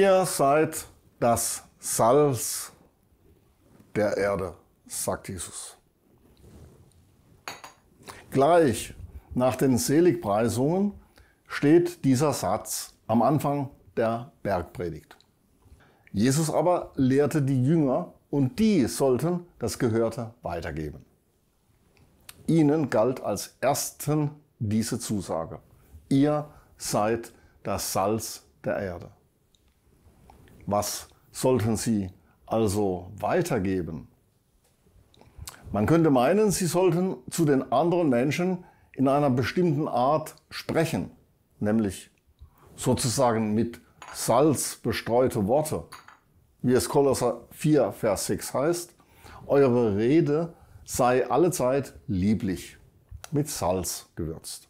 Ihr seid das Salz der Erde, sagt Jesus. Gleich nach den Seligpreisungen steht dieser Satz am Anfang der Bergpredigt. Jesus aber lehrte die Jünger und die sollten das Gehörte weitergeben. Ihnen galt als ersten diese Zusage. Ihr seid das Salz der Erde. Was sollten Sie also weitergeben? Man könnte meinen, Sie sollten zu den anderen Menschen in einer bestimmten Art sprechen, nämlich sozusagen mit Salz bestreute Worte, wie es Kolosser 4, Vers 6 heißt. Eure Rede sei allezeit lieblich, mit Salz gewürzt.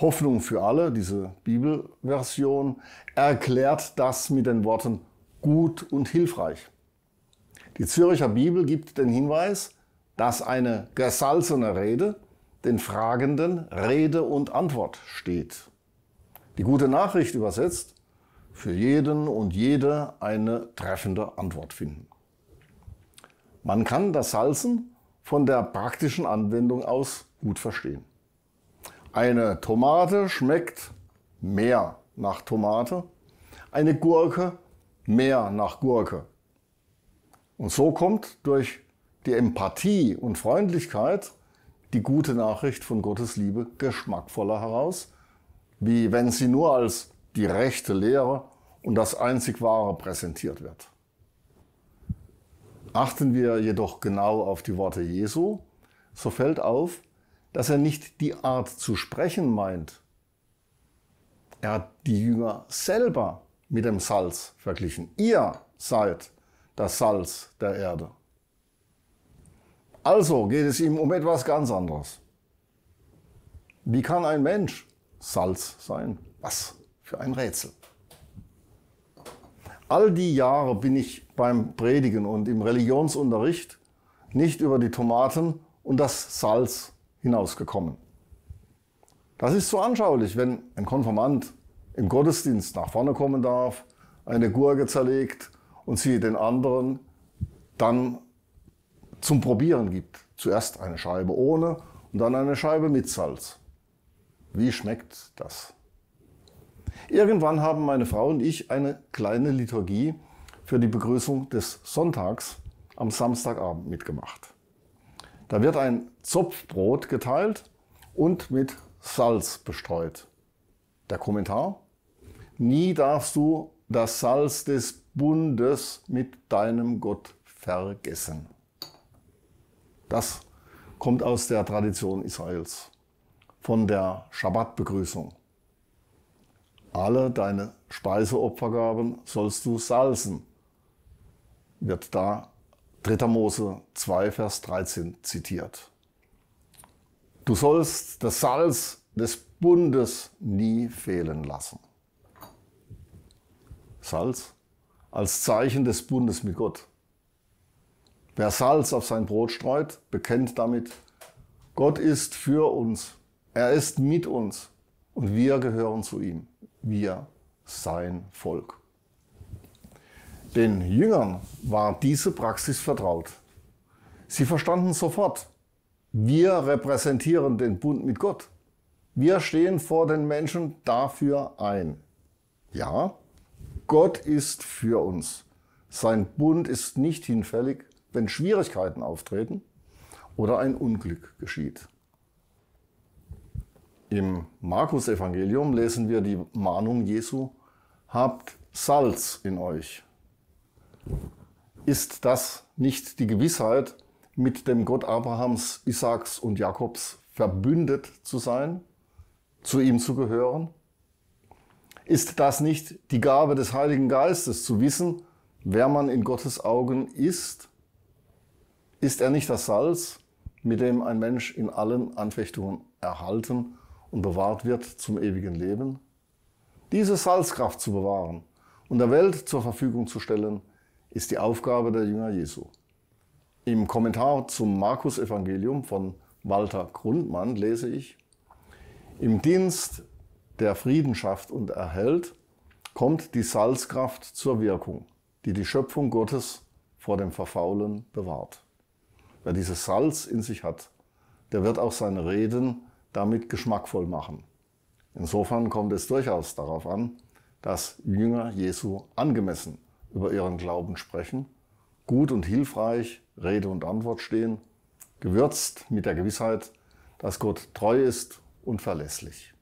Hoffnung für alle, diese Bibelversion, erklärt das mit den Worten gut und hilfreich. Die Zürcher Bibel gibt den Hinweis, dass eine gesalzene Rede den Fragenden Rede und Antwort steht. Die gute Nachricht übersetzt, für jeden und jede eine treffende Antwort finden. Man kann das Salzen von der praktischen Anwendung aus gut verstehen. Eine Tomate schmeckt mehr nach Tomate, eine Gurke mehr nach Gurke. Und so kommt durch die Empathie und Freundlichkeit die gute Nachricht von Gottes Liebe geschmackvoller heraus, wie wenn sie nur als die rechte Lehre und das einzig Wahre präsentiert wird. Achten wir jedoch genau auf die Worte Jesu, so fällt auf, dass er nicht die Art zu sprechen meint. Er hat die Jünger selber mit dem Salz verglichen. Ihr seid das Salz der Erde. Also geht es ihm um etwas ganz anderes. Wie kann ein Mensch Salz sein? Was für ein Rätsel. All die Jahre bin ich beim Predigen und im Religionsunterricht nicht über die Tomaten und das Salz hinausgekommen. Das ist so anschaulich, wenn ein Konformant im Gottesdienst nach vorne kommen darf, eine Gurke zerlegt und sie den anderen dann zum Probieren gibt. Zuerst eine Scheibe ohne und dann eine Scheibe mit Salz. Wie schmeckt das? Irgendwann haben meine Frau und ich eine kleine Liturgie für die Begrüßung des Sonntags am Samstagabend mitgemacht. Da wird ein Zopfbrot geteilt und mit Salz bestreut. Der Kommentar. Nie darfst du das Salz des Bundes mit deinem Gott vergessen. Das kommt aus der Tradition Israels, von der Schabbatbegrüßung. Alle deine Speiseopfergaben sollst du salzen, wird da 3. Mose 2, Vers 13 zitiert. Du sollst das Salz des Bundes nie fehlen lassen. Salz als Zeichen des Bundes mit Gott. Wer Salz auf sein Brot streut, bekennt damit, Gott ist für uns, er ist mit uns und wir gehören zu ihm, wir sein Volk. Den Jüngern war diese Praxis vertraut. Sie verstanden sofort, wir repräsentieren den Bund mit Gott. Wir stehen vor den Menschen dafür ein. Ja, Gott ist für uns. Sein Bund ist nicht hinfällig, wenn Schwierigkeiten auftreten oder ein Unglück geschieht. Im Markus-Evangelium lesen wir die Mahnung Jesu, habt Salz in euch ist das nicht die Gewissheit, mit dem Gott Abrahams, Isaaks und Jakobs verbündet zu sein, zu ihm zu gehören? Ist das nicht die Gabe des Heiligen Geistes, zu wissen, wer man in Gottes Augen ist? Ist er nicht das Salz, mit dem ein Mensch in allen Anfechtungen erhalten und bewahrt wird zum ewigen Leben? Diese Salzkraft zu bewahren und der Welt zur Verfügung zu stellen, ist die Aufgabe der Jünger Jesu. Im Kommentar zum Markus-Evangelium von Walter Grundmann lese ich, im Dienst der Frieden schafft und erhält, kommt die Salzkraft zur Wirkung, die die Schöpfung Gottes vor dem Verfaulen bewahrt. Wer dieses Salz in sich hat, der wird auch seine Reden damit geschmackvoll machen. Insofern kommt es durchaus darauf an, dass Jünger Jesu angemessen über ihren Glauben sprechen, gut und hilfreich Rede und Antwort stehen, gewürzt mit der Gewissheit, dass Gott treu ist und verlässlich.